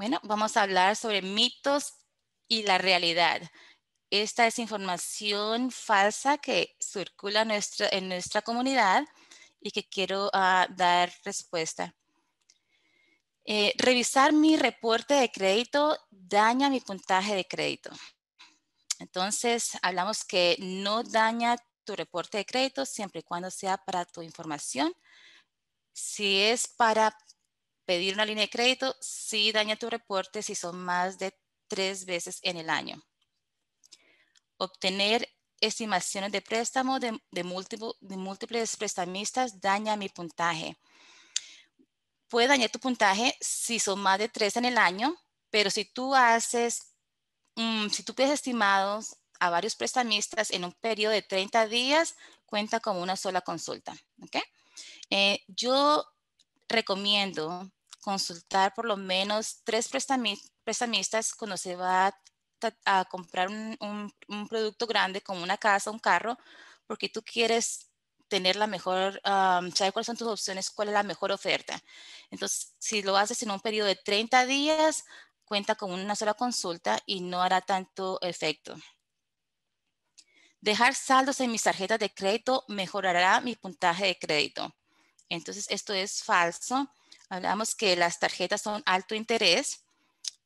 Bueno, vamos a hablar sobre mitos y la realidad. Esta es información falsa que circula en nuestra comunidad y que quiero ah, dar respuesta. Eh, revisar mi reporte de crédito daña mi puntaje de crédito. Entonces, hablamos que no daña tu reporte de crédito siempre y cuando sea para tu información. Si es para pedir una línea de crédito sí daña tu reporte si son más de tres veces en el año. Obtener estimaciones de préstamo de, múltiples prestamistas daña mi puntaje. Puede dañar tu puntaje si son más de tres en el año, pero si tú haces, mm, si tú pides estimados a varios prestamistas en un periodo de 30 días, cuenta como una sola consulta. Eh, yo recomiendo consultar por lo menos tres prestamistas cuando se va a, comprar un, producto grande como una casa, un carro, porque tú quieres tener la mejor, saber cuáles son tus opciones, cuál es la mejor oferta. Entonces, si lo haces en un periodo de 30 días, cuenta con una sola consulta y no hará tanto efecto. Dejar saldos en mis tarjetas de crédito mejorará mi puntaje de crédito. Entonces, esto es falso hablamos que las tarjetas son alto interés,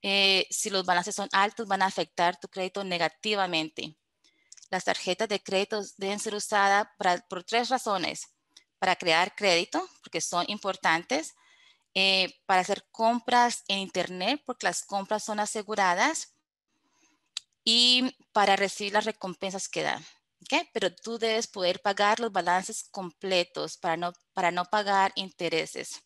eh, si los balances son altos van a afectar tu crédito negativamente. Las tarjetas de crédito deben ser usadas por tres razones. Para crear crédito, porque son importantes. Eh, para hacer compras en Internet, porque las compras son aseguradas. Y para recibir las recompensas que dan. Pero tú debes poder pagar los balances completos para no pagar intereses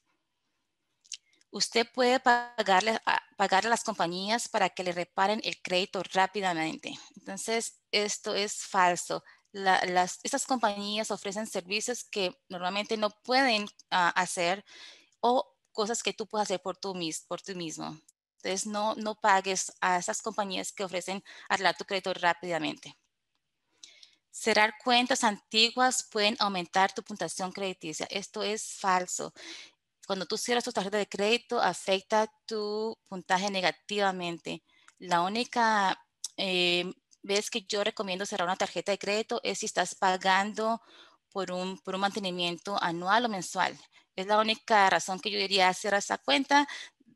usted puede pagarle, ah, pagar a las compañías para que le reparen el crédito rápidamente. Entonces, esto es falso. las, estas compañías ofrecen servicios que normalmente no pueden ah, hacer o cosas que tú puedes hacer por tú, mismo. Entonces, no, no pagues a esas compañías que ofrecen arreglar tu crédito rápidamente. Cerrar cuentas antiguas pueden aumentar tu puntuación crediticia. Esto es falso cuando tú cierras tu tarjeta de crédito, afecta tu puntaje negativamente. La única em, vez que yo recomiendo cerrar una tarjeta de crédito es si estás pagando por un, por un mantenimiento anual o mensual. Es la única razón que yo diría cerrar esa cuenta.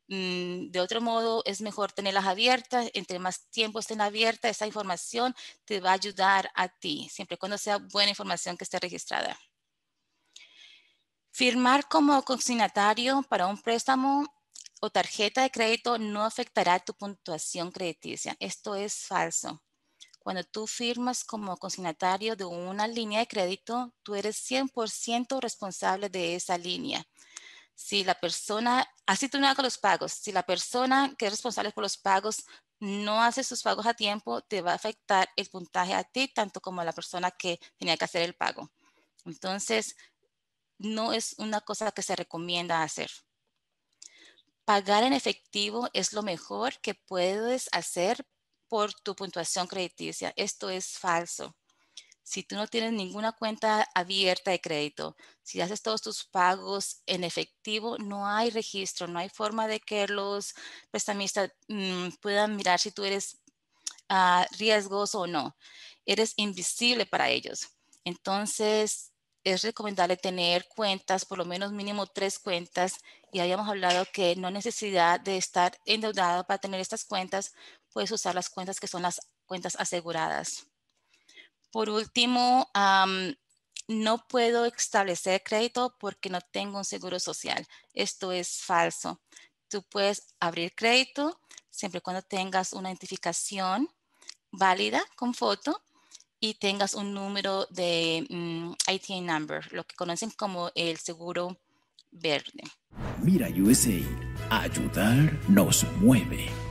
Mm, de otro modo, es mejor tenerlas abiertas. Entre más tiempo estén abiertas, esa información te va a ayudar a ti, siempre y cuando sea buena información que esté registrada. Firmar como consignatario para un préstamo o tarjeta de crédito no afectará tu puntuación crediticia. Esto es falso. Cuando tú firmas como consignatario de una línea de crédito, tú eres 100% responsable de esa línea. Si la persona, así tú no hagas los pagos, si la persona que es responsable por los pagos no hace sus pagos a tiempo, te va a afectar el puntaje a ti, tanto como a la persona que tenía que hacer el pago. Entonces, no es una cosa que se recomienda hacer. Pagar en efectivo es lo mejor que puedes hacer por tu puntuación crediticia. Esto es falso. Si tú no tienes ninguna cuenta abierta de crédito, si haces todos tus pagos en efectivo, no hay registro, no hay forma de que los prestamistas mm, puedan mirar si tú eres ah, riesgoso o no. Eres invisible para ellos. Entonces, es recomendable tener cuentas, por lo menos mínimo tres cuentas, y habíamos hablado que no necesidad de estar endeudado para tener estas cuentas, puedes usar las cuentas que son las cuentas aseguradas. Por último, no puedo establecer crédito porque no tengo un seguro social. Esto es falso. Tú puedes abrir crédito siempre cuando tengas una identificación válida con foto y tengas un número de mm, ITA number, lo que conocen como el seguro verde. Mira USA, ayudar nos mueve.